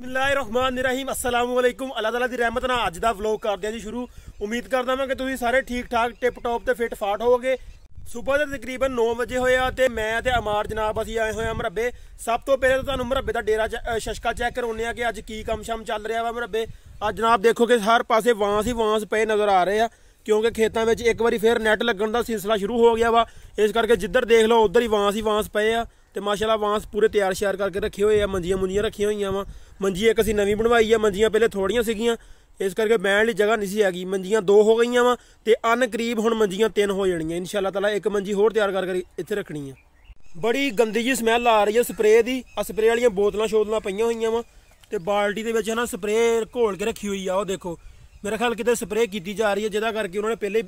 ਬਿਸਮਿਲ੍ਲਾਹਿ ਰਹਿਮਾਨਿ ਰਹੀਮ ਅਸਲਾਮੁ ਅਲੈਕੁਮ ਅੱਲਾਹ ਤਾਲਾ ਦੀ ਰਹਿਮਤ ਨਾਲ ਅੱਜ ਦਾ ਵਲੌਗ ਕਰਦੇ ਆ ਜੀ ਸ਼ੁਰੂ ਉਮੀਦ ਕਰਦਾ ਮੈਂ ਕਿ ਤੁਸੀਂ ਸਾਰੇ ਠੀਕ ਠਾਕ ਟਿਪ ਟੌਪ ਤੇ ਫਿੱਟ ਫਾਟ ਹੋਵੋਗੇ ਸਵੇਰ ਦੇ ਤਕਰੀਬਨ 9 ਵਜੇ ਹੋਇਆ ਤੇ ਮੈਂ ਤੇ ਅਮਾਰ ਜਨਾਬ ਅਸੀਂ ਆਏ ਹੋਏ ਆ ਮਰੱਬੇ ਸਭ ਤੋਂ ਪਹਿਲੇ ਤਾਂ ਤੁਹਾਨੂੰ ਮਰੱਬੇ ਦਾ ਡੇਰਾ ਸ਼ਸ਼ਕਾ ਚੈੱਕ ਕਰਾਉਣੇ ਆ ਕਿ ਅੱਜ ਕੀ ਕੰਮ ਸ਼ਾਮ ਚੱਲ ਰਿਹਾ ਵਾ ਮਰੱਬੇ ਅੱਜ ਜਨਾਬ ਦੇਖੋ ਕਿ ਹਰ ਪਾਸੇ ਵਾਂਸ ਹੀ ਵਾਂਸ ਪਏ ਨਜ਼ਰ ਆ ਰਹੇ ਆ ਕਿਉਂਕਿ ਖੇਤਾਂ ਵਿੱਚ ਇੱਕ ਵਾਰੀ ਫੇਰ ਨੈਟ ਲੱਗਣ ਦਾ ਸਿਲਸਿਲਾ ਸ਼ੁਰੂ ਹੋ ਗਿਆ ਵਾ ਇਸ ਕਰਕੇ ਜਿੱਧਰ ਦੇਖ ਲਓ ਉਧਰ ਹੀ ਵਾਂਸ ਹੀ ਵਾਂਸ ਪਏ ਆ ਤੇ ਮਾਸ਼ਾਅੱਲਾ ਵਾਂਸ ਪੂਰੇ ਤਿਆਰ ਸ਼ਿਆਰ ਕਰਕੇ ਰੱਖੇ ਹੋਏ ਆ ਮੰਜੀਆਂ ਮੁੰਜੀਆਂ ਰੱਖੀਆਂ ਹੋਈਆਂ ਵਾ ਮੰਜੀ ਇੱਕ ਅਸੀਂ ਨਵੀਂ ਬਣਵਾਈ ਆ ਮੰਜੀਆਂ ਪਹਿਲੇ ਥੋੜੀਆਂ ਸੀਗੀਆਂ ਇਸ ਕਰਕੇ ਬੈਣ ਲਈ ਜਗ੍ਹਾ ਨਹੀਂ ਸੀ ਹੈਗੀ ਮੰਜੀਆਂ ਦੋ ਹੋ ਗਈਆਂ ਵਾ ਤੇ ਅਨ ਕਰੀਬ ਹੁਣ ਮੰਜੀਆਂ ਤਿੰਨ ਹੋ ਜਾਣੀਆਂ ਇਨਸ਼ਾਅੱਲਾ ਤਾਲਾ ਇੱਕ ਮੰਜੀ ਹੋਰ ਤਿਆਰ ਕਰਕੇ ਇੱਥੇ ਰੱਖਣੀ ਆ ਬੜੀ ਗੰਦੀ ਜੀ ਸਮੈਲ ਆ ਰਹੀ ਆ ਸਪਰੇਅ ਦੀ ਆ ਸਪਰੇਅ ਵਾਲੀਆਂ ਬੋਤਲਾਂ ਛੋਦਲਾਂ ਪਈਆਂ ਹੋਈਆਂ ਵਾ ਤੇ ਬਾਲਟੀ ਦੇ ਵਿੱਚ ਹਨਾ ਸਪਰੇਅ ਘੋਲ ਕੇ ਰੱਖੀ ਹੋਈ ਆ ਉਹ ਦੇਖੋ ਮੇਰੇ ਖਿਆਲ ਕਿਤੇ ਸਪਰੇਅ ਕੀਤੀ ਜਾ ਰਹੀ ਹੈ ਜਿਹਦਾ ਕਰਕੇ ਉਹਨਾਂ ਨੇ ਪਹਿਲੇ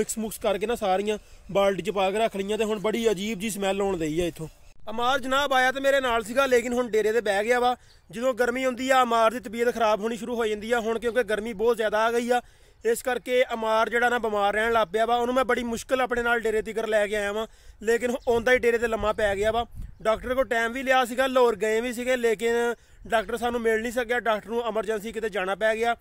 ਮਿਕਸ ਮੁਕਸ ਕਰਕੇ ਨਾ ਸਾਰੀਆਂ ਬਾਲਟੀ 'ਚ ਪਾ ਕੇ ਰੱਖ ਲਈਆਂ ਤੇ ਹੁਣ ਬੜੀ ਅਜੀਬ ਜੀ ਸਮੈਲ ਆਉਣ ਦਈ ਆ ਇੱਥੋਂ ਅਮਾਰ ਜਨਾਬ ਆਇਆ ਤੇ ਮੇਰੇ ਨਾਲ ਸੀਗਾ ਲੇਕਿਨ ਹੁਣ ਡੇਰੇ ਤੇ ਬਹਿ ਗਿਆ ਵਾ ਜਦੋਂ ਗਰਮੀ ਹੁੰਦੀ ਆ ਅਮਾਰ ਦੀ ਤਬੀਅਤ ਖਰਾਬ ਹੋਣੀ ਸ਼ੁਰੂ ਹੋ ਜਾਂਦੀ ਆ ਹੁਣ ਕਿਉਂਕਿ ਗਰਮੀ ਬਹੁਤ ਜ਼ਿਆਦਾ ਆ ਗਈ ਆ ਇਸ ਕਰਕੇ ਅਮਾਰ ਜਿਹੜਾ ਨਾ ਬਿਮਾਰ ਰਹਿਣ ਲੱਗ ਪਿਆ ਵਾ ਉਹਨੂੰ ਮੈਂ ਬੜੀ ਮੁਸ਼ਕਲ ਆਪਣੇ ਨਾਲ ਡੇਰੇ ਤੀਕਰ ਲੈ ਕੇ ਆਇਆ ਵਾਂ ਲੇਕਿਨ ਆਉਂਦਾ ਹੀ ਡੇਰੇ ਤੇ ਲੰਮਾ ਪੈ ਗਿਆ ਵਾ ਡਾਕਟਰ ਕੋਲ ਟਾਈਮ ਵੀ ਲਿਆ ਸੀਗਾ ਲਾਹੌਰ ਗਏ ਵੀ ਸੀਗੇ ਲੇਕਿਨ ਡਾਕਟਰ ਸਾਨੂੰ ਮਿਲ ਨਹੀਂ ਸਕਿਆ ਡਾਕਟਰ ਨੂੰ ਐਮਰਜੈਂਸੀ ਕਿਤੇ ਜਾਣਾ ਪੈ ਗਿਆ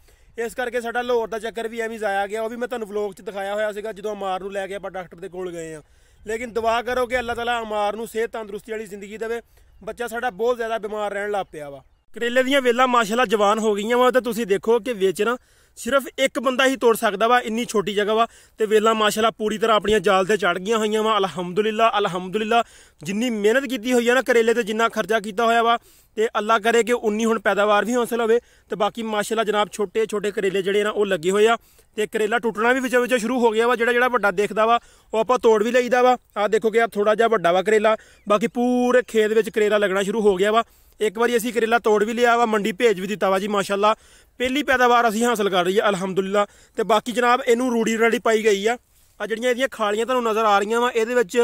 ਇਸ ਕਰਕੇ ਸਾਡਾ ਲਾਹੌਰ ਦਾ ਚੱਕਰ ਵੀ ਐਵੇਂ ਜ਼ਾਇਆ ਗਿਆ ਉਹ ਵੀ ਮੈਂ ਤੁਹਾਨੂੰ ਵਲੌਗ 'ਚ ਦਿਖਾਇਆ ਹੋਇਆ ਸੀਗਾ ਜਦੋਂ ਅਮਾਰ ਨੂੰ ਲੈ ਕੇ ਆਪਾਂ ਡਾਕਟਰ ਦੇ ਕੋਲ ਗਏ ਆ ਲੇਕਿਨ ਦੁਆ ਕਰੋ ਕਿ ਅੱਲਾਹ ਤਾਲਾ ਅਮਾਰ ਨੂੰ ਸਿਹਤ ਤੰਦਰੁਸਤੀ ਵਾਲੀ ਜ਼ਿੰਦਗੀ ਦੇਵੇ ਬੱਚਾ ਸਾਡਾ ਬਹੁਤ ਜ਼ਿਆਦਾ ਬਿਮਾਰ ਰਹਿਣ ਲੱਗ ਪਿਆ ਵਾ ਕਰੇਲੇ ਦੀਆਂ ਵੇਲਾ ਮਾਸ਼ਾਅੱਲਾ ਜਵਾਨ ਹੋ ਗਈਆਂ ਵਾ ਤੇ ਤੁਸੀਂ ਦੇਖੋ ਕਿ ਵੇਚਣਾ ਸਿਰਫ ਇੱਕ ਬੰਦਾ ਹੀ ਤੋੜ ਸਕਦਾ ਵਾ ਇੰਨੀ ਛੋਟੀ ਜਗ੍ਹਾ ਵਾ ਤੇ ਵੇਲਾ ਮਾਸ਼ਾਅੱਲਾ ਪੂਰੀ ਤਰ੍ਹਾਂ ਆਪਣੀਆਂ ਜਾਲ ਤੇ ਚੜ ਗਈਆਂ ਹੋਈਆਂ ਵਾ ਅਲਹਮਦੁਲਿਲਾ ਅਲਹਮਦੁਲਿਲਾ ਜਿੰਨੀ ਮਿਹਨਤ ਕੀਤੀ ਹੋਈ ਆ ਨਾ ਕਰੇਲੇ ਤੇ ਜਿੰਨਾ ਖਰਚਾ ਕੀਤਾ ਹੋਇਆ ਵਾ ਤੇ ਅੱਲਾ ਕਰੇ ਕਿ ਉਨੀ ਹੁਣ ਪੈਦਾਵਾਰ ਵੀ ਹੌਸਲ ਹੋਵੇ ਤੇ ਬਾਕੀ ਮਾਸ਼ਾਅੱਲਾ ਜਨਾਬ ਛੋਟੇ ਛੋਟੇ ਕਰੇਲੇ ਜਿਹੜੇ ਨਾ ਉਹ ਲੱਗੇ ਹੋਏ ਆ ਤੇ ਕਰੇਲਾ ਟੁੱਟਣਾ ਵੀ ਵਿੱਚ ਵਿੱਚ ਸ਼ੁਰੂ ਹੋ ਗਿਆ ਵਾ ਜਿਹੜਾ ਜਿਹੜਾ ਵੱਡਾ ਦੇਖਦਾ ਵਾ ਉਹ ਆਪਾਂ ਤੋੜ ਵੀ ਲਈਦਾ ਵਾ ਆ ਦੇਖੋ ਕਿ ਆ ਥੋੜਾ ਜਿਹਾ ਵੱਡਾ ਵਾ ਕਰੇਲਾ ਬਾਕੀ ਪੂਰੇ ਖੇਤ ਵਿੱਚ ਕਰੇਲਾ ਲੱਗਣਾ ਸ਼ੁਰੂ ਹੋ ਗਿਆ ਵਾ ਇੱਕ ਵਾਰੀ ਅਸੀਂ ਕਰੇਲਾ ਤੋੜ ਵੀ ਲਿਆ ਵਾ ਮੰਡੀ ਭੇਜ ਵੀ ਦਿੱਤਾ ਵਾ ਜੀ ਮਾਸ਼ਾਅੱਲਾ ਪਹਿਲੀ ਪੈਦਾਵਾਰ ਅਸੀਂ ਹਾਸਲ ਕਰ ਰਹੀ ਹੈ ਅਲਹਮਦੁਲਿਲਾ ਤੇ ਬਾਕੀ ਜਨਾਬ ਇਹਨੂੰ ਰੂੜੀ ਰੜੀ ਪਾਈ ਗਈ ਆ ਆ ਜਿਹੜੀਆਂ ਇਹਦੀਆਂ ਖਾਲੀਆਂ ਤੁਹਾਨੂੰ ਨਜ਼ਰ ਆ ਰਹੀਆਂ ਵਾ ਇਹਦੇ ਵਿੱਚ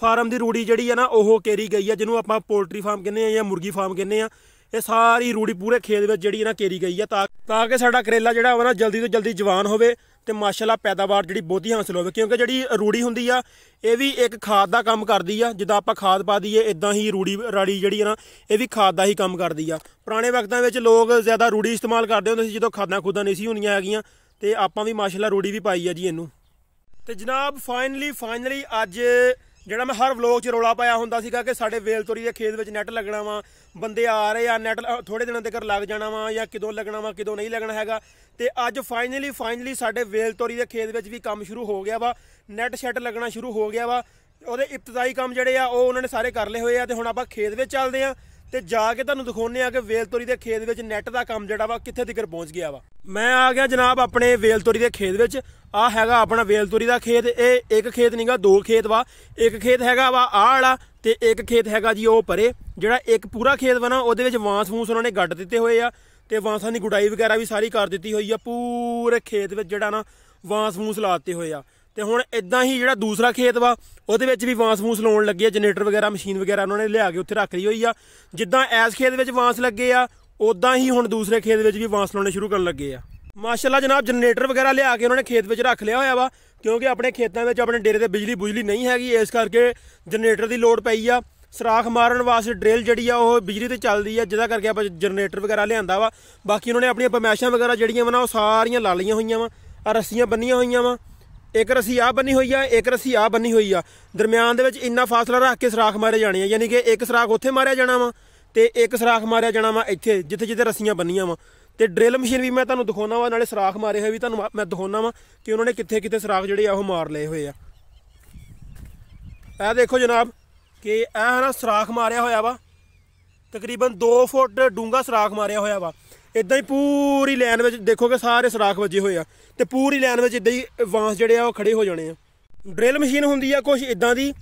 ਫਾਰਮ ਦੀ ਰੂੜੀ ਜਿਹੜੀ ਆ ਨਾ ਉਹ ਕੇਰੀ ਗਈ ਆ ਜਿਹਨੂੰ ਆਪਾਂ ਪੋਲਟਰੀ ਫਾਰਮ ਕਹਿੰਦੇ ਆ ਜਾਂ ਮੁਰਗੀ ਫਾਰਮ ਕਹਿੰਦੇ ਆ ਇਹ ਸਾਰੀ ਰੂੜੀ ਪੂਰੇ ਖੇਤ ਵਿੱਚ ਜਿਹੜੀ ਨਾ ਕੇਰੀ ਗਈ ਆ ਤਾਂ ਤਾਂ ਕਿ ਸਾਡਾ ਕਰੇਲਾ ਜਿਹੜਾ ਹੋਵੇ ਨਾ ਜਲਦੀ ਤੋਂ ਜਲਦੀ ਜਵਾਨ ਹੋਵੇ ਤੇ ਮਾਸ਼ਾਅੱਲਾ ਪੈਦਾਵਾਰ ਜਿਹੜੀ ਬਹੁਤੀ ਹਾਸਲ ਹੋਵੇ ਕਿਉਂਕਿ ਜਿਹੜੀ ਰੂੜੀ ਹੁੰਦੀ ਆ ਇਹ ਵੀ ਇੱਕ ਖਾਦ ਦਾ ਕੰਮ ਕਰਦੀ ਆ ਜਿੱਦਾਂ ਆਪਾਂ ਖਾਦ ਪਾ ਦਈਏ ਇਦਾਂ ਹੀ ਰੂੜੀ ਰਾੜੀ ਜਿਹੜੀ ਆ ਨਾ ਇਹ ਵੀ ਖਾਦ ਦਾ ਹੀ ਕੰਮ ਕਰਦੀ ਆ ਪੁਰਾਣੇ ਵਕਤਾਂ ਵਿੱਚ ਲੋਕ ਜ਼ਿਆਦਾ ਰੂੜੀ ਇਸਤੇਮਾਲ ਕਰਦੇ ਹੁੰਦੇ ਸੀ ਜਦੋਂ ਖਾਦਾਂ ਖੁਦਾਂ ਨਹੀਂ ਸੀ ਹੁੰਦੀਆਂ ਹੈਗੀਆਂ ਤੇ ਆਪਾਂ ਵੀ ਮਾਸ਼ਾਅੱਲਾ ਰੂੜੀ ਵੀ ਪਾਈ ਆ ਜੀ ਇਹਨੂੰ ਤੇ ਜਨਾਬ ਫਾਈਨਲੀ ਫਾਈਨਲੀ ਅੱਜ ਜਿਹੜਾ ਮੈਂ ਹਰ ਵਲੌਗ 'ਚ ਰੋਲਾ ਪਾਇਆ ਹੁੰਦਾ ਸੀਗਾ ਕਿ ਸਾਡੇ ਵੇਲਤੋਰੀ ਦੇ ਖੇਤ ਵਿੱਚ ਨੈਟ ਲੱਗਣਾ ਵਾ ਬੰਦੇ ਆ ਰਹੇ ਆ ਨੈਟ ਥੋੜੇ ਦਿਨਾਂ ਤੱਕ ਲੱਗ ਜਾਣਾ ਵਾ ਜਾਂ ਕਿਦੋਂ ਲੱਗਣਾ ਵਾ ਕਿਦੋਂ ਨਹੀਂ ਲੱਗਣਾ ਹੈਗਾ ਤੇ ਅੱਜ ਫਾਈਨਲੀ ਫਾਈਨਲੀ ਸਾਡੇ ਵੇਲਤੋਰੀ ਦੇ ਖੇਤ ਵਿੱਚ ਵੀ ਕੰਮ ਸ਼ੁਰੂ ਹੋ ਗਿਆ ਵਾ ਨੈਟ ਸ਼ੈਟ ਲੱਗਣਾ ਸ਼ੁਰੂ ਹੋ ਗਿਆ ਵਾ ਉਹਦੇ ਇਬਤਦਾਈ ਕੰਮ ਜਿਹੜੇ ਆ ਉਹ ਉਹਨਾਂ ਨੇ ਸਾਰੇ ਕਰ ਲਏ ਹੋਏ ਆ ਤੇ ਹੁਣ ਆਪਾਂ ਖੇਤ ਵਿੱਚ ਚੱਲਦੇ ਆ ਤੇ ਜਾ ਕੇ ਤੁਹਾਨੂੰ ਦਿਖਾਉਨੇ ਆ ਕਿ ਵੇਲਤੋਰੀ ਦੇ ਖੇਤ ਵਿੱਚ ਨੈਟ ਦਾ ਕੰਮ ਜਿਹੜਾ ਵਾ ਕਿੱਥੇ ਤੱਕ ਪਹੁੰਚ ਗਿਆ ਵਾ ਮੈਂ ਆ ਗਿਆ ਜਨਾਬ ਆਪਣੇ ਵੇਲਤੋਰੀ ਦੇ ਖੇਤ ਵਿੱਚ ਆ ਹੈਗਾ ਆਪਣਾ ਵੇਲਤੋਰੀ ਦਾ ਖੇਤ ਇਹ ਇੱਕ ਖੇਤ ਨਹੀਂਗਾ ਦੋ ਖੇਤ ਵਾ ਇੱਕ ਖੇਤ ਹੈਗਾ ਵਾ ਆਹ ਵਾਲਾ ਤੇ ਇੱਕ ਖੇਤ ਹੈਗਾ ਜੀ ਉਹ ਪਰੇ ਜਿਹੜਾ ਇੱਕ ਪੂਰਾ ਖੇਤ ਵਾ ਨਾ ਉਹਦੇ ਵਿੱਚ ਵਾਂਸ ਫੂਸ ਉਹਨਾਂ ਨੇ ਗੱਡ ਦਿੱਤੇ ਹੋਏ ਆ ਤੇ ਵਾਂਸਾਂ ਦੀ ਗੁਡਾਈ ਵਗੈਰਾ ਵੀ ਸਾਰੀ ਕਰ ਦਿੱਤੀ ਹੋਈ ਆ ਪੂਰੇ ਖੇਤ ਵਿੱਚ ਜਿਹੜਾ ਨਾ ਵਾਂਸ ਫੂਸ ਲਾ ਦਿੱਤੇ ਹੋਏ ਆ ਤੇ ਹੁਣ ਇਦਾਂ ਹੀ ਜਿਹੜਾ ਦੂਸਰਾ ਖੇਤ ਵਾ ਉਹਦੇ ਵਿੱਚ ਵੀ ਵਾਂਸ ਫੂਸ ਲਾਉਣ ਲੱਗੇ ਆ ਜਨਰੇਟਰ ਵਗੈਰਾ ਮਸ਼ੀਨ ਵਗੈਰਾ ਉਹਨਾਂ ਨੇ ਲਿਆ ਕੇ ਉੱਥੇ ਰੱਖ ਲਈ ਹੋਈ ਆ ਜਿੱਦਾਂ ਐਸ ਖੇਤ ਵਿੱਚ ਵਾਂਸ ਲੱਗੇ ਆ ਉਦਾਂ ਹੀ ਹੁਣ ਦੂਸਰੇ ਖੇਤ ਵਿੱਚ ਵੀ ਵਾਂਸ ਲਾਉਣੇ ਸ਼ੁਰੂ ਕਰਨ ਲੱਗੇ ਆ ਮਾਸ਼ਾਅੱਲਾ ਜਨਾਬ ਜਨਰੇਟਰ ਵਗੈਰਾ ਲਿਆ ਕੇ ਉਹਨਾਂ ਨੇ ਖੇਤ ਵਿੱਚ ਰੱਖ ਲਿਆ ਹੋਇਆ ਵਾ ਕਿਉਂਕਿ ਆਪਣੇ ਖੇਤਾਂ ਵਿੱਚ ਆਪਣੇ ਡੇਰੇ ਤੇ ਬਿਜਲੀ ਬੁਜਲੀ ਨਹੀਂ ਹੈਗੀ ਇਸ ਕਰਕੇ ਜਨਰੇਟਰ ਦੀ ਲੋੜ ਪਈ ਆ ਸਰਾਖ ਮਾਰਨ ਵਾਸਤੇ ਡ੍ਰਿਲ ਜਿਹੜੀ ਆ ਉਹ ਬਿਜਲੀ ਤੇ ਚੱਲਦੀ ਆ ਜਿਹਦਾ ਕਰਕੇ ਆਪਾਂ ਜਨਰੇਟਰ ਵਗੈਰਾ ਲਿਆਂਦਾ ਵਾ ਬਾਕੀ ਉਹਨਾਂ ਨੇ ਆਪਣੀਆਂ ਪਰਮੈਸ਼ਾਂ ਵਗੈਰਾ ਜਿਹੜੀਆਂ ਵਾ ਨਾ ਉਹ ਸਾਰੀਆਂ ਲਾ ਲਈਆਂ ਹੋਈਆਂ ਵਾ ਆ ਰੱਸੀਆਂ ਬੰਨੀਆਂ ਹੋਈਆਂ ਵਾ ਇੱਕ ਰਸੀ ਆ ਬੰਨੀ ਹੋਈ ਆ ਇੱਕ ਰਸੀ ਆ ਬੰਨੀ ਹੋਈ ਆ ਦਰਮਿਆਨ ਦੇ ਵਿੱਚ ਇੰਨਾ ਫਾਸਲਾ ਰੱਖ ਕੇ ਸਰਾਖ ਮਾਰੇ ਜਾਣੇ ਆ ਯਾਨੀ ਕਿ ਇੱਕ ਸਰਾਖ ਉੱਥੇ ਮਾਰਿਆ ਜਾਣਾ ਵਾ ਤੇ ਇੱਕ ਸਰਾਖ ਮਾਰਿਆ ਜਾਣਾ ਵਾ ਇੱਥੇ ਜਿੱਥੇ ਜਿੱਥੇ ਰਸੀਆਂ ਬੰਨੀਆਂ ਵਾ ਤੇ ਡ੍ਰਿਲ ਮਸ਼ੀਨ ਵੀ ਮੈਂ ਤੁਹਾਨੂੰ ਦਿਖਾਉਣਾ ਵਾ ਨਾਲੇ ਸਰਾਖ ਮਾਰੇ ਹੋਏ ਵੀ ਤੁਹਾਨੂੰ ਮੈਂ ਦਿਖਾਉਣਾ ਵਾ ਕਿ ਉਹਨਾਂ ਨੇ ਕਿੱਥੇ ਕਿੱਥੇ ਸਰਾਖ ਜਿਹੜੇ ਆ ਉਹ ਮਾਰ ਲਏ ਹੋਏ ਆ ਇਹ ਦੇਖੋ ਜਨਾਬ ਕਿ ਇਹ ਹਨਾ ਸਰਾਖ ਮਾਰਿਆ ਹੋਇਆ ਵਾ ਤਕਰੀਬਨ 2 ਫੁੱਟ ਡੂੰਗਾ ਸਰਾਖ ਮਾਰਿਆ ਹੋਇਆ ਵਾ ਇਦਾਂ ਹੀ ਪੂਰੀ ਲਾਈਨ ਵਿੱਚ ਦੇਖੋਗੇ ਸਾਰੇ ਸਰਾਖ ਵੱਜੇ ਹੋਏ ਆ ਤੇ ਪੂਰੀ ਲਾਈਨ ਵਿੱਚ ਇਦਾਂ ਹੀ ਵਾਂਸ ਜਿਹੜੇ ਆ ਉਹ ਖੜੇ ਹੋ ਜਾਣੇ ਆ ਡ੍ਰਿਲ ਮਸ਼ੀਨ ਹੁੰਦੀ ਆ ਕੁਝ ਇਦਾਂ ਦੀ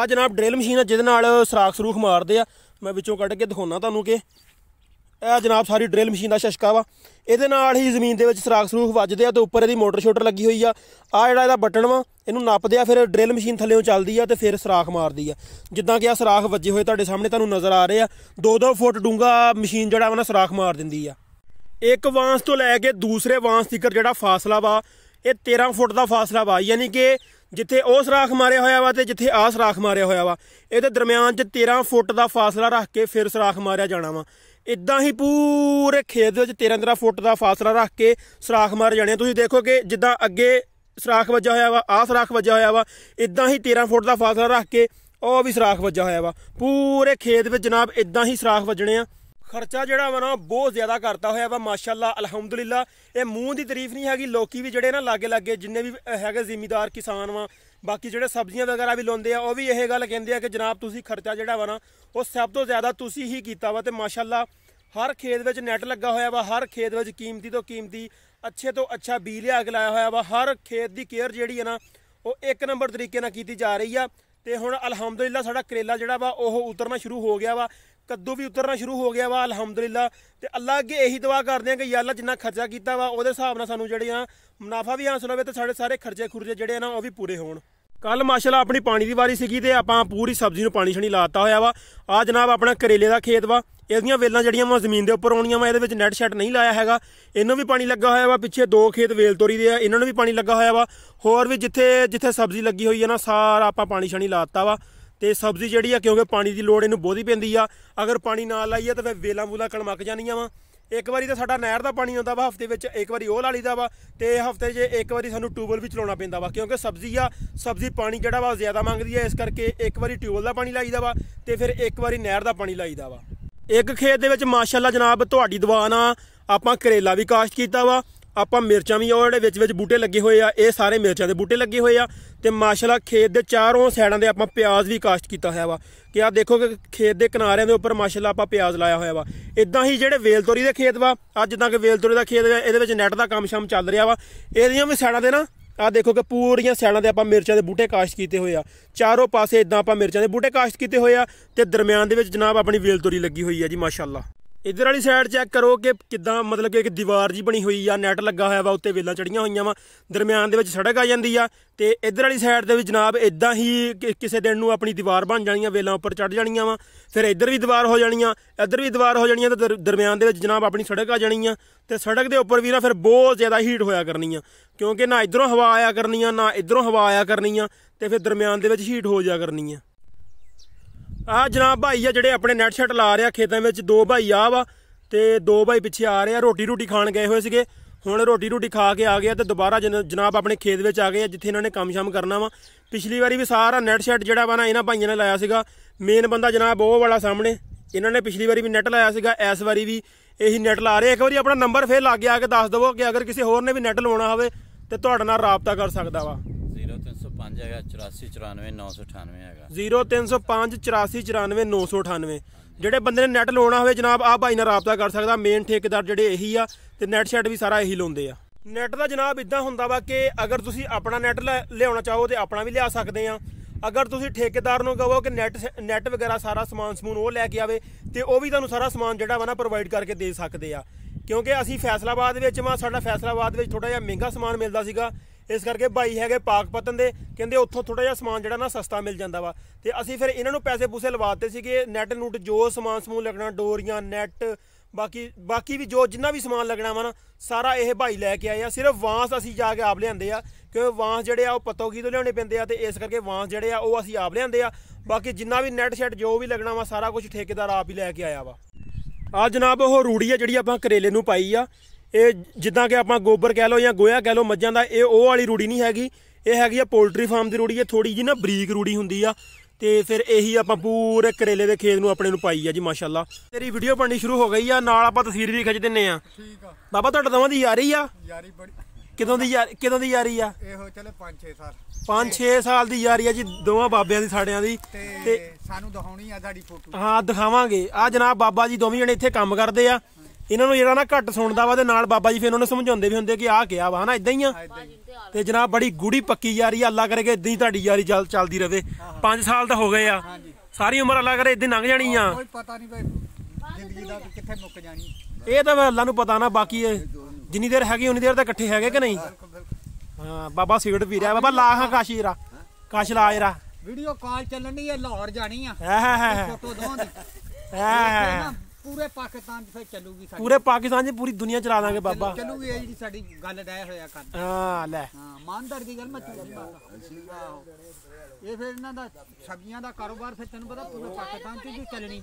ਆ ਜਨਾਬ ਡ੍ਰਿਲ ਮਸ਼ੀਨ ਆ ਜਿਹਦੇ ਨਾਲ ਸਰਾਖ ਸਰੂਖ ਮਾਰਦੇ ਆ ਮੈਂ ਵਿੱਚੋਂ ਕੱਢ ਕੇ ਦਿਖਾਉਣਾ ਤੁਹਾਨੂੰ ਕਿ ਇਹ ਜਨਾਬ ਸਾਰੀ ਡ੍ਰਿਲ ਮਸ਼ੀਨ ਦਾ ਸ਼ਸ਼ਕਾ ਵਾ ਇਹਦੇ ਨਾਲ ਹੀ ਜ਼ਮੀਨ ਦੇ ਵਿੱਚ ਸਰਾਖ ਸਰੂਖ ਵੱਜਦੇ ਆ ਤੇ ਉੱਪਰ ਇਹਦੀ ਮੋਟਰ ਸ਼ੋਟਰ ਲੱਗੀ ਹੋਈ ਆ ਆ ਜਿਹੜਾ ਇਹਦਾ ਬਟਨ ਵਾ ਇਹਨੂੰ ਨੱਪਦੇ ਆ ਫਿਰ ਡ੍ਰਿਲ ਮਸ਼ੀਨ ਥੱਲੇੋਂ ਚੱਲਦੀ ਆ ਤੇ ਫਿਰ ਸਰਾਖ ਮਾਰਦੀ ਆ ਜਿੱਦਾਂ ਕਿ ਆ ਸਰਾਖ ਵੱਜੇ ਹੋਏ ਤੁਹਾਡੇ ਸਾਹਮਣੇ ਤੁਹਾਨੂੰ ਨਜ਼ਰ ਆ ਰਹੇ ਆ 2-2 ਫੁੱਟ ਡੂੰਗਾ ਮਸ਼ੀਨ ਜਿਹੜਾ ਉਹਨਾਂ ਸਰਾਖ ਮਾਰ ਦਿੰਦੀ ਆ ਇੱਕ ਵਾਂਸ ਤੋਂ ਲੈ ਕੇ ਦੂਸਰੇ ਵਾਂਸ ਤੀਕਰ ਜਿਹੜਾ ਫਾਸਲਾ ਵਾ ਇਹ 13 ਫੁੱਟ ਦਾ ਫਾਸਲਾ ਵਾ ਯਾਨੀ ਕਿ ਜਿੱਥੇ ਉਹ ਸਰਾਖ ਮਾਰਿਆ ਹੋਇਆ ਵਾ ਤੇ ਜਿੱਥੇ ਆ ਸਰਾਖ ਮਾਰਿਆ ਹੋਇਆ ਵਾ ਇਹਦੇ ਦਰਮਿਆਨ 'ਚ 13 ਫੁੱਟ ਦਾ ਫਾਸਲਾ ਰੱਖ ਕੇ ਫਿਰ ਸਰਾਖ ਮਾਰਿਆ ਜਾਣਾ ਵਾ ਇਦਾਂ ਹੀ ਪੂਰੇ ਖੇਤ ਦੇ ਵਿੱਚ 13-13 ਫੁੱਟ ਦਾ ਫਾਸਲਾ ਰੱਖ ਕੇ ਸਰਾਖ ਮਾਰ ਜਾਣੇ ਤੁਸੀਂ ਦੇਖੋ ਕਿ ਜਿੱਦਾਂ ਅੱਗੇ ਸਰਾਖ ਵੱਜਾ ਹੋਇਆ ਵਾ ਆ ਸਰਾਖ ਵੱਜਾ ਹੋਇਆ ਵਾ ਇਦਾਂ ਹੀ 13 ਫੁੱਟ ਦਾ ਫਾਸਲਾ ਰੱਖ ਕੇ ਉਹ ਵੀ ਸਰਾਖ ਵੱਜਾ ਹੋਇਆ ਵਾ ਪੂਰੇ ਖੇਤ ਵਿੱਚ ਜਨਾਬ ਇਦਾਂ ਹੀ ਸਰਾਖ ਵੱਜਣੇ ਆ ਖਰਚਾ ਜਿਹੜਾ ਵਾ ਨਾ ਬਹੁਤ ਜ਼ਿਆਦਾ ਕਰਤਾ ਹੋਇਆ ਵਾ ਮਾਸ਼ਾਅੱਲਾ ਅਲਹਮਦੁਲਿਲਾ ਇਹ ਮੂੰਹ ਦੀ ਤਾਰੀਫ ਨਹੀਂ ਹੈਗੀ ਲੋਕੀ ਵੀ ਜਿਹੜੇ ਨਾ ਲਾਗੇ ਲਾਗੇ ਜਿੰਨੇ ਵੀ ਹੈਗੇ ਜ਼ਿਮੀਦਾਰ ਕਿਸਾਨ ਵਾ ਬਾਕੀ ਜਿਹੜੇ ਸਬਜ਼ੀਆਂ ਵਗੈਰਾ ਵੀ ਲਾਉਂਦੇ ਆ ਉਹ ਵੀ ਇਹ ਗੱਲ ਕਹਿੰਦੇ ਆ ਕਿ ਜਨਾਬ ਤੁਸੀਂ ਖਰਚਾ ਜਿਹੜਾ ਵਾ ਨਾ ਉਹ ਸਭ ਤੋਂ ਜ਼ਿਆਦਾ ਤੁਸੀਂ ਹੀ ਕੀਤਾ ਵਾ ਤੇ ਮਾਸ਼ਾਅੱਲਾ ਹਰ ਖੇਤ ਵਿੱਚ ਨੈਟ ਲੱਗਾ ਹੋਇਆ ਵਾ ਹਰ ਖੇਤ ਵਿੱਚ ਕੀਮਤੀ ਤੋਂ ਕੀਮਤੀ ਅੱਛੇ ਤੋਂ ਅੱਛਾ ਬੀ ਲਿਆ ਕੇ ਲਾਇਆ ਹੋਇਆ ਵਾ ਹਰ ਖੇਤ ਦੀ ਕੇਅਰ ਜਿਹੜੀ ਹੈ ਨਾ ਉਹ ਇੱਕ ਨੰਬਰ ਤਰੀਕੇ ਨਾਲ ਕੀਤੀ ਜਾ ਰਹੀ ਆ ਤੇ ਹੁਣ ਅਲਹਮਦੁਲਿਲਾ ਸਾਡਾ ਕਰੇਲਾ ਜਿਹੜਾ ਵਾ ਉਹ ਉਤਰਨਾ ਸ਼ੁਰੂ ਹੋ ਗਿਆ ਵਾ ਕੱਦੂ ਵੀ ਉਤਰਨਾ ਸ਼ੁਰੂ ਹੋ ਗਿਆ ਵਾ ਅਲਹਮਦੁਲਿਲਾ ਤੇ ਅੱਲਾ ਅੱਗੇ ਇਹੀ ਦੁਆ ਕਰਦੇ ਆ ਕਿ ਯਾ ਅੱਲਾ ਜਿੰਨਾ ਖਰਚਾ ਕੀਤਾ ਵਾ ਉਹਦੇ ਹਿਸਾਬ ਨਾਲ ਸਾਨੂੰ ਜਿਹੜੇ ਆ ਮੁਨਾਫਾ ਵੀ ਹਾਸਲ ਹੋਵੇ ਤੇ ਸਾਡੇ ਸਾਰੇ ਖਰਚੇ ਖੁਰਚੇ ਜਿਹੜੇ ਆ ਨਾ ਉਹ ਵੀ ਪੂਰੇ ਹੋਣ ਕੱਲ ਮਾਸ਼ਾਅੱਲਾ ਆਪਣੀ ਪਾਣੀ ਦੀ ਵਾਰੀ ਸੀਗੀ ਤੇ ਆਪਾਂ ਪੂਰੀ ਸਬਜ਼ੀ ਨੂੰ ਪਾਣੀ ਛਣੀ ਲਾਤਾ ਹੋਇਆ ਵਾ ਆ ਜਨਾਬ ਆਪਣਾ ਕਰੇਲੇ ਦਾ ਖੇਤ ਵਾ ਇਹਦੀਆਂ ਵੇਲਾਂ ਜਿਹੜੀਆਂ ਵਾ ਜ਼ਮੀਨ ਦੇ ਉੱਪਰ ਆਉਣੀਆਂ ਵਾ ਇਹਦੇ ਵਿੱਚ ਨੈਟ ਸ਼ੈੱਟ ਨਹੀਂ ਲਾਇਆ ਹੈਗਾ ਇਹਨੂੰ ਵੀ ਪਾਣੀ ਲੱਗਾ ਹੋਇਆ ਵਾ ਪਿੱਛੇ ਦੋ ਖੇਤ ਵੇਲ ਤੋਰੀ ਦੇ ਆ ਇਹਨਾਂ ਨੂੰ ਵੀ ਪਾਣੀ ਲੱਗਾ ਹੋਇਆ ਵਾ ਹੋਰ ਵੀ ਜਿੱਥੇ ਜਿੱਥੇ ਸਬਜ਼ੀ ਲੱਗੀ ਹੋਈ ਹੈ ਨਾ ਸਾਰਾ ਆਪਾਂ ਪਾਣੀ ਛਣੀ ਲਾਤਾ ਵਾ ਤੇ ਸਬਜ਼ੀ ਜਿਹੜੀ ਆ ਕਿਉਂਕਿ ਪਾਣੀ ਦੀ ਲੋੜ ਇਹਨੂੰ ਬਹੁਤੀ ਪੈਂਦੀ ਆ ਅਗਰ ਪਾਣੀ ਨਾ ਲਾਈਏ ਤਾਂ ਫਿਰ ਵੇਲਾਂ ਬੂਲਾ ਕਣਮਕ ਜਾਂਦੀਆਂ ਵਾ ਇੱਕ ਵਾਰੀ ਤਾਂ ਸਾਡਾ ਨਹਿਰ ਦਾ ਪਾਣੀ ਆਉਂਦਾ ਵਾ ਹਫਤੇ ਵਿੱਚ ਇੱਕ ਵਾਰੀ ਉਹ ਲਾ ਲਈਦਾ ਵਾ ਤੇ ਹਫਤੇ 'ਚ ਇੱਕ ਵਾਰੀ ਸਾਨੂੰ ਟਿਊਬਲ ਵੀ ਚਲਾਉਣਾ ਪੈਂਦਾ ਵਾ ਕਿਉਂਕਿ ਸਬਜ਼ੀ ਆ ਸਬਜ਼ੀ ਪਾਣੀ ਜਿਹੜਾ ਵਾ ਜ਼ਿਆਦਾ ਮੰਗਦੀ ਆ ਇਸ ਕਰਕੇ ਇੱਕ ਵਾਰੀ ਟਿਊਬਲ ਦਾ ਪਾਣੀ ਲਾਈਦਾ ਵਾ ਤੇ ਫਿਰ ਇੱਕ ਵਾਰੀ ਨਹਿਰ ਦਾ ਪਾਣੀ ਲਾਈਦਾ ਵਾ ਇੱਕ ਖੇਤ ਦੇ ਵਿੱਚ ਮਾਸ਼ਾਅੱਲਾ ਜਨਾਬ ਤੁਹਾਡੀ ਦੁਆ ਨਾਲ ਆਪਾਂ ਕਰੇਲਾ ਵੀ ਕਾਸ਼ਤ ਕੀਤਾ ਵਾ ਆਪਾਂ ਮਿਰਚਾਂ ਵੀ ਉਹ ਜਿਹੜੇ ਵਿੱਚ ਵਿੱਚ ਬੂਟੇ ਲੱਗੇ ਹੋਏ ਆ ਇਹ ਸਾਰੇ ਮਿਰਚਾਂ ਦੇ ਬੂਟੇ ਲੱਗੇ ਹੋਏ ਆ ਤੇ ਮਾਸ਼ਾਅੱਲਾ ਖੇਤ ਦੇ ਚਾਰੋਂ ਸਾਈਡਾਂ ਦੇ ਆਪਾਂ ਪਿਆਜ਼ ਵੀ ਕਾਸ਼ਟ ਕੀਤਾ ਹੋਇਆ ਵਾ ਕਿ ਆ ਦੇਖੋ ਕਿ ਖੇਤ ਦੇ ਕਿਨਾਰਿਆਂ ਦੇ ਉੱਪਰ ਮਾਸ਼ਾਅੱਲਾ ਆਪਾਂ ਪਿਆਜ਼ ਲਾਇਆ ਹੋਇਆ ਵਾ ਇਦਾਂ ਹੀ ਜਿਹੜੇ ਵੇਲਤੋਰੀ ਦੇ ਖੇਤ ਵਾ ਅੱਜ ਜਿੱਦਾਂ ਕਿ ਵੇਲਤੋਰੀ ਦਾ ਖੇਤ ਇਹਦੇ ਵਿੱਚ ਨੈਟ ਦਾ ਕੰਮ ਸ਼ਾਮ ਚੱਲ ਰਿਹਾ ਵਾ ਇਹਦੀਆਂ ਵੀ ਸਾਈਡਾਂ ਦੇ ਨਾ ਆ ਦੇਖੋ ਕਿ ਪੂਰੀਆਂ ਸਾਈਡਾਂ ਦੇ ਆਪਾਂ ਮਿਰਚਾਂ ਦੇ ਬੂਟੇ ਕਾਸ਼ਟ ਕੀਤੇ ਹੋਏ ਆ ਚਾਰੋਂ ਪਾਸੇ ਇਦਾਂ ਆਪਾਂ ਮਿਰਚਾਂ ਦੇ ਬੂਟੇ ਕਾਸ਼ਟ ਕੀਤੇ ਹੋਏ ਆ ਤੇ ਦਰਮਿਆਨ ਦੇ ਵਿੱਚ ਜਨਾਬ ਆਪਣੀ ਵੇਲਤੋਰੀ ਲੱਗੀ ਹੋਈ ਆ ਜੀ ਮਾਸ਼ਾਅੱਲਾ ਇਧਰ ਵਾਲੀ ਸਾਈਡ ਚੈੱਕ ਕਰੋ ਕਿ ਕਿਦਾਂ ਮਤਲਬ ਕਿ ਇੱਕ ਦੀਵਾਰ ਜੀ ਬਣੀ ਹੋਈ ਆ ਨੈਟ ਲੱਗਾ ਹੋਇਆ ਵਾ ਉੱਤੇ ਵੇਲਾਂ ਚੜੀਆਂ ਹੋਈਆਂ ਵਾ ਦਰਮਿਆਨ ਦੇ ਵਿੱਚ ਸੜਕ ਆ ਜਾਂਦੀ ਆ ਤੇ ਇਧਰ ਵਾਲੀ ਸਾਈਡ ਦੇ ਵਿੱਚ ਜਨਾਬ ਇਦਾਂ ਹੀ ਕਿਸੇ ਦਿਨ ਨੂੰ ਆਪਣੀ ਦੀਵਾਰ ਬਣ ਜਾਣੀਆਂ ਵੇਲਾਂ ਉੱਪਰ ਚੜ ਜਾਣੀਆਂ ਵਾ ਫਿਰ ਇਧਰ ਵੀ ਦੀਵਾਰ ਹੋ ਜਾਣੀਆਂ ਇਧਰ ਵੀ ਦੀਵਾਰ ਹੋ ਜਾਣੀਆਂ ਤਾਂ ਦਰਮਿਆਨ ਦੇ ਵਿੱਚ ਜਨਾਬ ਆਪਣੀ ਸੜਕ ਆ ਜਾਣੀ ਆ ਤੇ ਸੜਕ ਦੇ ਉੱਪਰ ਵੀ ਨਾ ਫਿਰ ਬਹੁਤ ਜ਼ਿਆਦਾ ਹੀਟ ਹੋਇਆ ਕਰਨੀ ਆ ਕਿਉਂਕਿ ਨਾ ਇਧਰੋਂ ਹਵਾ ਆਇਆ ਕਰਨੀ ਆ ਨਾ ਇਧਰੋਂ ਹਵਾ ਆਇਆ ਕਰਨੀ ਆ ਤੇ ਫਿਰ ਦਰਮਿਆਨ ਦੇ ਵਿੱਚ ਹੀਟ ਹੋ ਜਾ ਕਰਨੀ ਆ ਆ ਜਨਾਬ ਭਾਈ ਆ ਜਿਹੜੇ ਆਪਣੇ ਨੈਟ ਸ਼ਟ ਲਾ ਰਿਆ ਖੇਤਾਂ ਵਿੱਚ ਦੋ ਭਾਈ ਆ ਵਾ ਤੇ ਦੋ ਭਾਈ ਪਿੱਛੇ ਆ ਰਹੇ ਆ ਰੋਟੀ ਰੋਟੀ ਖਾਣ ਗਏ ਹੋਏ ਸੀਗੇ ਹੁਣ ਰੋਟੀ ਰੋਟੀ ਖਾ ਕੇ ਆ ਗਿਆ ਤੇ ਦੁਬਾਰਾ ਜਨਾਬ ਆਪਣੇ ਖੇਤ ਵਿੱਚ ਆ ਗਏ ਜਿੱਥੇ ਇਹਨਾਂ ਨੇ ਕੰਮ ਸ਼ਾਮ ਕਰਨਾ ਵਾ ਪਿਛਲੀ ਵਾਰੀ ਵੀ ਸਾਰਾ ਨੈਟ ਸ਼ਟ ਜਿਹੜਾ ਵਾ ਨਾ ਇਹਨਾਂ ਭਾਈਆਂ ਨੇ ਲਾਇਆ ਸੀਗਾ ਮੇਨ ਬੰਦਾ ਜਨਾਬ ਉਹ ਵਾਲਾ ਸਾਹਮਣੇ ਇਹਨਾਂ ਨੇ ਪਿਛਲੀ ਵਾਰੀ ਵੀ ਨੈਟ ਲਾਇਆ ਸੀਗਾ ਇਸ ਵਾਰੀ ਵੀ ਇਹੀ ਨੈਟ ਲਾ ਰਹੇ ਇੱਕ ਵਾਰੀ ਆਪਣਾ ਨੰਬਰ ਫੇਰ ਲੱਗ ਗਿਆ ਕਿ ਦੱਸ ਦਵੋ ਕਿ ਅਗਰ ਕਿਸੇ ਹੋਰ ਨੇ ਵੀ ਨੈਟ ਲਾਉਣਾ ਹੋਵੇ ਤੇ ਤੁਹਾਡੇ ਨਾਲ ਰਾਬਤਾ ਕਰ ਸਕਦਾ ਵਾ 84949998 ਹੈਗਾ ਜਿਹੜੇ ਬੰਦੇ ਨੇ ਨੈਟ ਲਾਉਣਾ ਹੋਵੇ ਜਨਾਬ ਆ ਭਾਈ ਨਾਲ ਰਾਬਤਾ ਕਰ ਸਕਦਾ ਮੇਨ ਠੇਕੇਦਾਰ ਜਿਹੜੇ ਇਹੀ ਆ ਤੇ ਨੈਟ ਸ਼ੈਡ ਵੀ ਸਾਰਾ ਇਹੀ ਲਾਉਂਦੇ ਆ ਨੈਟ ਦਾ ਜਨਾਬ ਇਦਾਂ ਹੁੰਦਾ ਵਾ ਕਿ ਅਗਰ ਤੁਸੀਂ ਆਪਣਾ ਨੈਟ ਲਿਆਉਣਾ ਚਾਹੋ ਤੇ ਆਪਣਾ ਵੀ ਲਿਆ ਸਕਦੇ ਆ ਅਗਰ ਤੁਸੀਂ ਠੇਕੇਦਾਰ ਨੂੰ ਕਹੋ ਕਿ ਨੈਟ ਨੈਟ ਵਗੈਰਾ ਸਾਰਾ ਸਮਾਨ ਸਮੂਨ ਉਹ ਲੈ ਕੇ ਆਵੇ ਤੇ ਉਹ ਵੀ ਤੁਹਾਨੂੰ ਸਾਰਾ ਸਮਾਨ ਜਿਹੜਾ ਵਾ ਨਾ ਪ੍ਰੋਵਾਈਡ ਕਰਕੇ ਦੇ ਸਕਦੇ ਆ ਕਿਉਂਕਿ ਅਸੀਂ ਫੈਸਲਾਬਾਦ ਵਿੱਚ ਮਾ ਸਾਡਾ ਫੈਸਲਾਬਾਦ ਵਿੱਚ ਥੋੜਾ ਜਿਹਾ ਮਹਿੰਗਾ ਸਮਾਨ ਮਿਲਦਾ ਸੀਗਾ ਇਸ ਕਰਕੇ ਬਾਈ ਹੈਗੇ ਪਾਕਪਤਨ ਦੇ ਕਹਿੰਦੇ ਉੱਥੋਂ ਥੋੜਾ ਜਿਹਾ ਸਮਾਨ ਜਿਹੜਾ ਨਾ ਸਸਤਾ ਮਿਲ ਜਾਂਦਾ ਵਾ ਤੇ ਅਸੀਂ ਫਿਰ ਇਹਨਾਂ ਨੂੰ ਪੈਸੇ ਪੂਸੇ ਲਵਾਤੇ ਸੀਗੇ ਨੈਟ ਨੂਟ ਜੋ ਸਮਾਨ ਸਮੂਹ ਲੱਗਣਾ ਡੋਰੀਆਂ ਨੈਟ ਬਾਕੀ ਬਾਕੀ ਵੀ ਜੋ ਜਿੰਨਾ ਵੀ ਸਮਾਨ ਲੱਗਣਾ ਵਾ ਨਾ ਸਾਰਾ ਇਹ ਭਾਈ ਲੈ ਕੇ ਆਏ ਆ ਸਿਰਫ ਵਾਂਸ ਅਸੀਂ ਜਾ ਕੇ ਆਪ ਲਿਆਂਦੇ ਆ ਕਿਉਂਕਿ ਵਾਂਸ ਜਿਹੜੇ ਆ ਉਹ ਪਤੋਗੀ ਤੋਂ ਲਿਆਉਣੇ ਪੈਂਦੇ ਆ ਤੇ ਇਸ ਕਰਕੇ ਵਾਂਸ ਜਿਹੜੇ ਆ ਉਹ ਅਸੀਂ ਆਪ ਲਿਆਂਦੇ ਆ ਬਾਕੀ ਜਿੰਨਾ ਵੀ ਨੈਟ ਸ਼ੈਟ ਜੋ ਵੀ ਲੱਗਣਾ ਵਾ ਸਾਰਾ ਕੁਝ ਠੇਕੇਦਾਰ ਆਪ ਹੀ ਲੈ ਕੇ ਆਇਆ ਵਾ ਆ ਜਨਾਬ ਉਹ ਰੂੜੀ ਆ ਜਿਹੜੀ ਆਪਾਂ ਕਰੇਲੇ ਨੂੰ ਪਾਈ ਆ ਇਹ ਜਿੱਦਾਂ ਕਿ ਆਪਾਂ ਗੋਬਰ ਕਹਿ ਲਓ ਜਾਂ ਗੋਇਆ ਕਹਿ ਲਓ ਮੱਝਾਂ ਦਾ ਇਹ ਉਹ ਵਾਲੀ ਰੂੜੀ ਨਹੀਂ ਹੈਗੀ ਇਹ ਹੈਗੀ ਆ ਪੋਲਟਰੀ ਫਾਰਮ ਦੀ ਰੂੜੀ ਹੈ ਥੋੜੀ ਜੀ ਨਾ ਬਰੀਕ ਰੂੜੀ ਹੁੰਦੀ ਆ ਤੇ ਫਿਰ ਇਹੀ ਆਪਾਂ ਪੂਰੇ ਕਰੇਲੇ ਦੇ ਖੇਤ ਨੂੰ ਆਪਣੇ ਨੂੰ ਪਾਈ ਆ ਜੀ ਮਾਸ਼ਾਅੱਲਾ ਤੇਰੀ ਵੀਡੀਓ ਬਣਨੀ ਸ਼ੁਰੂ ਹੋ ਗਈ ਆ ਨਾਲ ਆਪਾਂ ਤਸਵੀਰ ਵੀ ਖਿੱਚ ਦਿੰਨੇ ਆ ਠੀਕ ਆ ਬਾਬਾ ਤੁਹਾਡਾ ਦੋਵਾਂ ਦੀ ਯਾਰੀ ਆ ਯਾਰੀ ਬੜੀ ਕਿਦੋਂ ਦੀ ਯਾਰ ਕਿਦੋਂ ਦੀ ਯਾਰੀ ਆ ਇਹੋ ਚਲੇ 5-6 ਸਾਲ 5-6 ਸਾਲ ਦੀ ਯਾਰੀ ਆ ਜੀ ਦੋਵਾਂ ਬਾਬਿਆਂ ਦੀ ਸਾੜਿਆਂ ਦੀ ਤੇ ਸਾਨੂੰ ਦਿਖਾਉਣੀ ਆ ਸਾਡੀ ਫੋਟੋ ਹਾਂ ਦਿਖਾਵਾਂਗੇ ਆ ਜਨਾਬ ਬਾਬਾ ਜੀ ਦੋਵੇਂ ਜਣੇ ਇੱਥੇ ਕੰਮ ਕਰਦੇ ਆ ਇਹਨਾਂ ਨੂੰ ਜਿਹੜਾ ਨਾ ਘੱਟ ਸੁਣਦਾ ਵਾ ਤੇ ਨਾਲ ਬਾਬਾ ਜੀ ਫਿਰ ਉਹਨਾਂ ਨੂੰ ਸਮਝਾਉਂਦੇ ਵੀ ਹੁੰਦੇ ਕਿ ਆਹ ਕਿਹਾ ਵਾ ਹਨਾ ਇਦਾਂ ਹੀ ਆ ਤੇ ਜਨਾਬ ਬੜੀ ਗੂੜੀ ਪੱਕੀ ਯਾਰੀ ਆ ਅੱਲਾ ਕਰੇ ਕਿ ਇਦਾਂ ਹੀ ਤੁਹਾਡੀ ਯਾਰੀ ਚੱਲ ਚੱਲਦੀ ਰਵੇ 5 ਸਾਲ ਤਾਂ ਹੋ ਗਏ ਆ ਸਾਰੀ ਉਮਰ ਅੱਲਾ ਕਰੇ ਇਦਾਂ ਲੰਘ ਜਾਣੀ ਆ ਕੋਈ ਪਤਾ ਨਹੀਂ ਬਈ ਜ਼ਿੰਦਗੀ ਦਾ ਕਿੱਥੇ ਮੁੱਕ ਜਾਣੀ ਇਹ ਤਾਂ ਅੱਲਾ ਨੂੰ ਪਤਾ ਨਾ ਬਾਕੀ ਜਿੰਨੀ ਦੇਰ ਹੈਗੀ ਉਨੀ ਦੇਰ ਤਾਂ ਇਕੱਠੇ ਹੈਗੇ ਕਿ ਨਹੀਂ ਹਾਂ ਬਾਬਾ ਸਿਗਰਟ ਪੀ ਰਿਹਾ ਬਾਬਾ ਲਾਹਾਂ ਕਾਸ਼ੀ ਰਾ ਕਾਸ਼ ਲਾ ਜਰਾ ਵੀਡੀਓ ਕਾਲ ਚੱਲਣੀ ਹੈ ਲਾਹੌਰ ਜਾਣੀ ਆ ਹਾਂ ਹਾਂ ਹਾਂ ਫੋਟੋ ਦੋਹਾਂ ਦੀ ਹਾਂ ਹਾਂ ਪੂਰੇ ਪਾਕਿਸਤਾਨ 'ਚ ਫੇਰ ਚੱਲੂਗੀ ਸਾਡੀ ਪੂਰੇ ਪਾਕਿਸਤਾਨ 'ਚ ਪੂਰੀ ਦੁਨੀਆ ਚਲਾ ਦਾਂਗੇ ਬਾਬਾ ਚੱਲੂਗੀ ਇਹ ਜਿਹੜੀ ਸਾਡੀ ਗੱਲ ਡਾਇਆ ਹੋਇਆ ਕਰ ਹਾਂ ਲੈ ਹਾਂ ਮਾਨਦਾਰ ਦੀ ਗੱਲ ਮੈਂ ਤੁਹਾਨੂੰ ਬਾਤ ਇਹ ਫੇਰ ਇਹਨਾਂ ਦਾ ਸਬਜ਼ੀਆਂ ਦਾ ਕਾਰੋਬਾਰ ਫੇਰ ਤੈਨੂੰ ਪਤਾ ਪੂਰੇ ਪਾਕਿਸਤਾਨ 'ਚ ਵੀ ਚੱਲਣੀ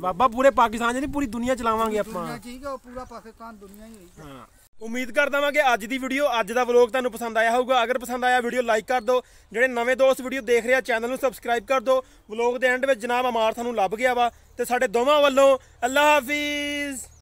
ਬਾਬਾ ਪੂਰੇ ਪਾਕਿਸਤਾਨ 'ਚ ਨਹੀਂ ਪੂਰੀ ਦੁਨੀਆ ਚਲਾਵਾਂਗੇ ਆਪਾਂ ਠੀਕ ਹੈ ਉਹ ਪੂਰਾ ਪਾਕਿਸਤਾਨ ਦੁਨੀਆ ਹੀ ਹੈ ਹਾਂ ਉਮੀਦ ਕਰਦਾ ਹਾਂ ਕਿ ਅੱਜ ਦੀ ਵੀਡੀਓ ਅੱਜ ਦਾ ਵਲੌਗ ਤੁਹਾਨੂੰ ਪਸੰਦ ਆਇਆ ਹੋਊਗਾ ਅਗਰ ਪਸੰਦ ਆਇਆ ਵੀਡੀਓ ਲਾਈਕ ਕਰ ਦਿਓ ਜਿਹੜੇ ਨਵੇਂ ਦੋਸਤ ਵੀਡੀਓ ਦੇਖ ਰਿਹਾ ਚੈਨਲ ਨੂੰ ਸਬਸਕ੍ਰਾਈਬ ਕਰ ਦਿਓ ਵਲੌਗ ਦੇ ਐਂਡ ਵਿੱਚ ਜਨਾਬ ਅਮਾਰ ਤੁਹਾਨੂੰ ਲੱਭ ਗਿਆ ਵਾ ਤੇ ਸਾਡੇ ਦੋਵਾਂ ਵੱਲੋਂ ਅੱਲਾਹ ਹਾਫਿਜ਼